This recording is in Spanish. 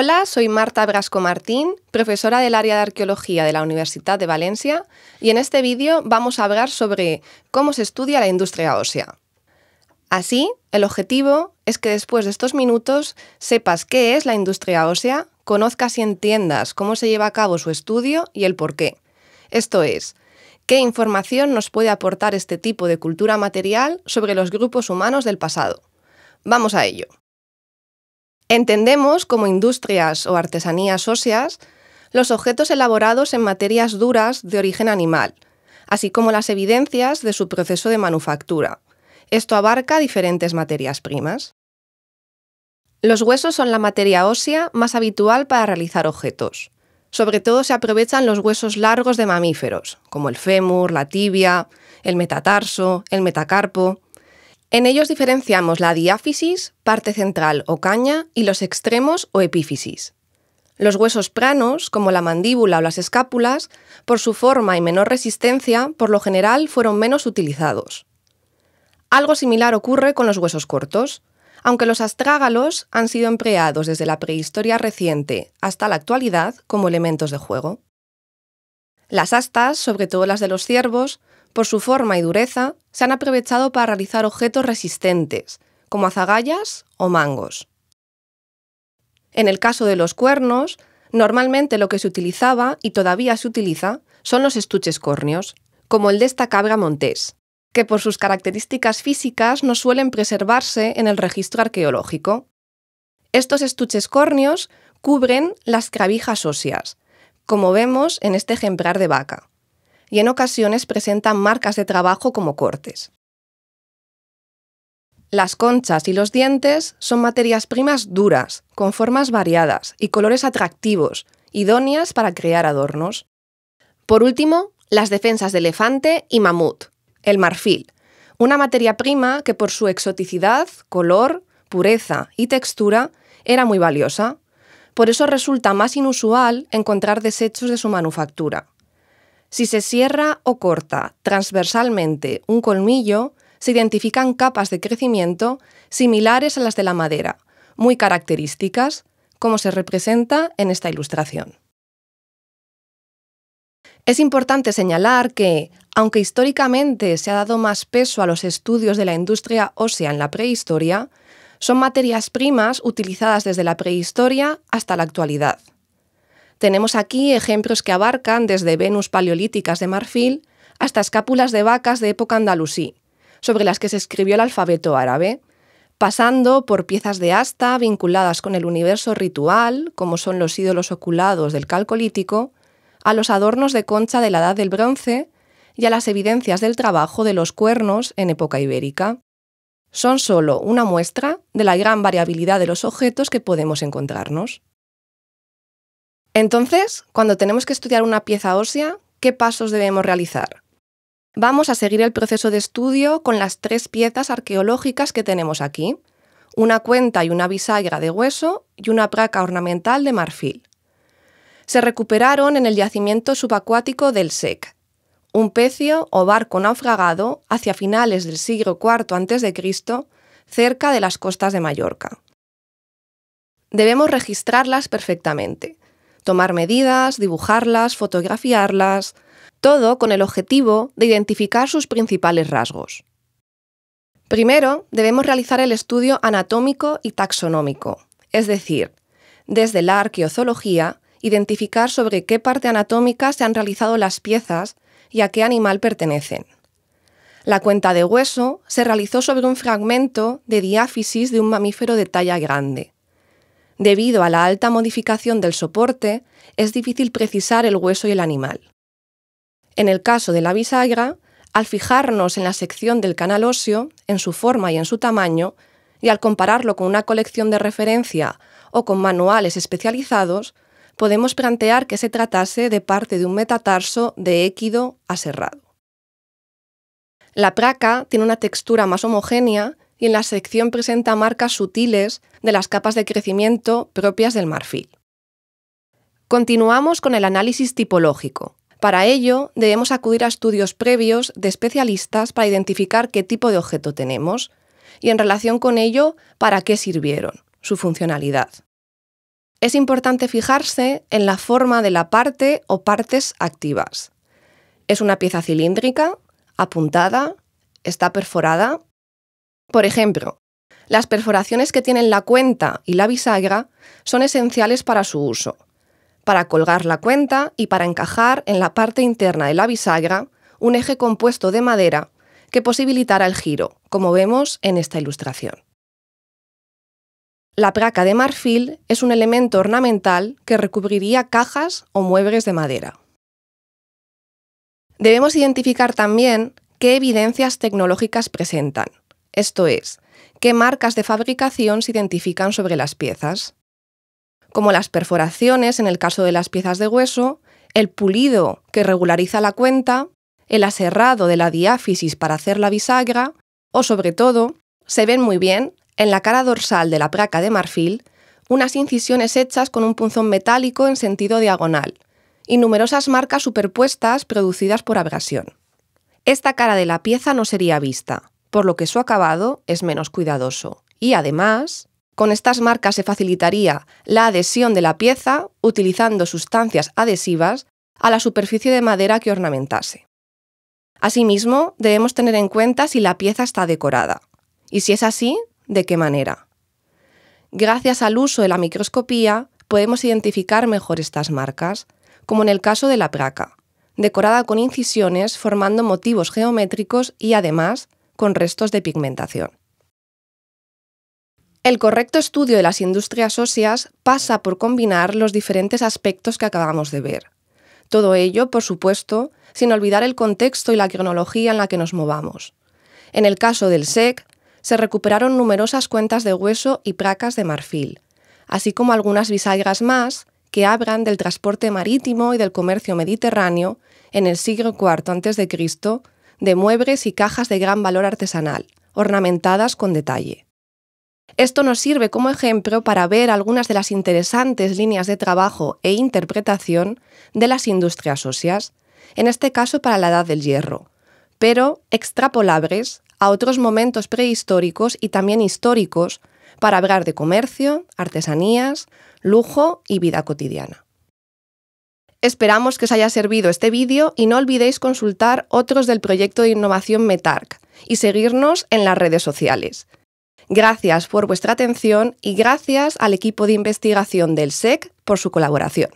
Hola, soy Marta Brasco Martín, profesora del área de arqueología de la Universidad de Valencia, y en este vídeo vamos a hablar sobre cómo se estudia la industria ósea. Así, el objetivo es que después de estos minutos sepas qué es la industria ósea, conozcas y entiendas cómo se lleva a cabo su estudio y el por qué. Esto es, qué información nos puede aportar este tipo de cultura material sobre los grupos humanos del pasado. Vamos a ello. Entendemos como industrias o artesanías óseas los objetos elaborados en materias duras de origen animal, así como las evidencias de su proceso de manufactura. Esto abarca diferentes materias primas. Los huesos son la materia ósea más habitual para realizar objetos. Sobre todo se aprovechan los huesos largos de mamíferos, como el fémur, la tibia, el metatarso, el metacarpo. En ellos diferenciamos la diáfisis, parte central o caña, y los extremos o epífisis. Los huesos pranos, como la mandíbula o las escápulas, por su forma y menor resistencia, por lo general fueron menos utilizados. Algo similar ocurre con los huesos cortos. Aunque los astrágalos han sido empleados desde la prehistoria reciente hasta la actualidad como elementos de juego. Las astas, sobre todo las de los ciervos, por su forma y dureza, se han aprovechado para realizar objetos resistentes, como azagallas o mangos. En el caso de los cuernos, normalmente lo que se utilizaba y todavía se utiliza son los estuches córneos, como el de esta cabra montés, que por sus características físicas no suelen preservarse en el registro arqueológico. Estos estuches córneos cubren las cravijas óseas, como vemos en este ejemplar de vaca, y en ocasiones presentan marcas de trabajo como cortes. Las conchas y los dientes son materias primas duras, con formas variadas y colores atractivos, idóneas para crear adornos. Por último, las defensas de elefante y mamut, el marfil, una materia prima que por su exoticidad, color, pureza y textura era muy valiosa por eso resulta más inusual encontrar desechos de su manufactura. Si se cierra o corta transversalmente un colmillo, se identifican capas de crecimiento similares a las de la madera, muy características, como se representa en esta ilustración. Es importante señalar que, aunque históricamente se ha dado más peso a los estudios de la industria ósea en la prehistoria, son materias primas utilizadas desde la prehistoria hasta la actualidad. Tenemos aquí ejemplos que abarcan desde Venus paleolíticas de marfil hasta escápulas de vacas de época andalusí, sobre las que se escribió el alfabeto árabe, pasando por piezas de asta vinculadas con el universo ritual, como son los ídolos oculados del Calcolítico, a los adornos de concha de la Edad del Bronce y a las evidencias del trabajo de los cuernos en época ibérica. Son solo una muestra de la gran variabilidad de los objetos que podemos encontrarnos. Entonces, cuando tenemos que estudiar una pieza ósea, ¿qué pasos debemos realizar? Vamos a seguir el proceso de estudio con las tres piezas arqueológicas que tenemos aquí, una cuenta y una bisagra de hueso y una placa ornamental de marfil. Se recuperaron en el yacimiento subacuático del SEC, un pecio o barco naufragado hacia finales del siglo IV a.C. cerca de las costas de Mallorca. Debemos registrarlas perfectamente, tomar medidas, dibujarlas, fotografiarlas, todo con el objetivo de identificar sus principales rasgos. Primero, debemos realizar el estudio anatómico y taxonómico, es decir, desde la arqueozoología, identificar sobre qué parte anatómica se han realizado las piezas y a qué animal pertenecen. La cuenta de hueso se realizó sobre un fragmento de diáfisis de un mamífero de talla grande. Debido a la alta modificación del soporte, es difícil precisar el hueso y el animal. En el caso de la bisagra, al fijarnos en la sección del canal óseo, en su forma y en su tamaño, y al compararlo con una colección de referencia o con manuales especializados, podemos plantear que se tratase de parte de un metatarso de équido aserrado. La placa tiene una textura más homogénea y en la sección presenta marcas sutiles de las capas de crecimiento propias del marfil. Continuamos con el análisis tipológico. Para ello, debemos acudir a estudios previos de especialistas para identificar qué tipo de objeto tenemos y en relación con ello, para qué sirvieron, su funcionalidad es importante fijarse en la forma de la parte o partes activas. Es una pieza cilíndrica, apuntada, está perforada. Por ejemplo, las perforaciones que tienen la cuenta y la bisagra son esenciales para su uso, para colgar la cuenta y para encajar en la parte interna de la bisagra un eje compuesto de madera que posibilitará el giro, como vemos en esta ilustración. La placa de marfil es un elemento ornamental que recubriría cajas o muebles de madera. Debemos identificar también qué evidencias tecnológicas presentan, esto es, qué marcas de fabricación se identifican sobre las piezas, como las perforaciones en el caso de las piezas de hueso, el pulido que regulariza la cuenta, el aserrado de la diáfisis para hacer la bisagra o sobre todo, se ven muy bien en la cara dorsal de la placa de marfil, unas incisiones hechas con un punzón metálico en sentido diagonal y numerosas marcas superpuestas producidas por abrasión. Esta cara de la pieza no sería vista, por lo que su acabado es menos cuidadoso y además, con estas marcas se facilitaría la adhesión de la pieza utilizando sustancias adhesivas a la superficie de madera que ornamentase. Asimismo, debemos tener en cuenta si la pieza está decorada. Y si es así, de qué manera. Gracias al uso de la microscopía podemos identificar mejor estas marcas, como en el caso de la placa, decorada con incisiones formando motivos geométricos y además con restos de pigmentación. El correcto estudio de las industrias óseas pasa por combinar los diferentes aspectos que acabamos de ver. Todo ello, por supuesto, sin olvidar el contexto y la cronología en la que nos movamos. En el caso del SEC, se recuperaron numerosas cuentas de hueso y placas de marfil, así como algunas bisagras más que hablan del transporte marítimo y del comercio mediterráneo en el siglo IV a.C. de muebles y cajas de gran valor artesanal, ornamentadas con detalle. Esto nos sirve como ejemplo para ver algunas de las interesantes líneas de trabajo e interpretación de las industrias óseas, en este caso para la Edad del Hierro, pero extrapolables a otros momentos prehistóricos y también históricos para hablar de comercio, artesanías, lujo y vida cotidiana. Esperamos que os haya servido este vídeo y no olvidéis consultar otros del proyecto de innovación METARC y seguirnos en las redes sociales. Gracias por vuestra atención y gracias al equipo de investigación del SEC por su colaboración.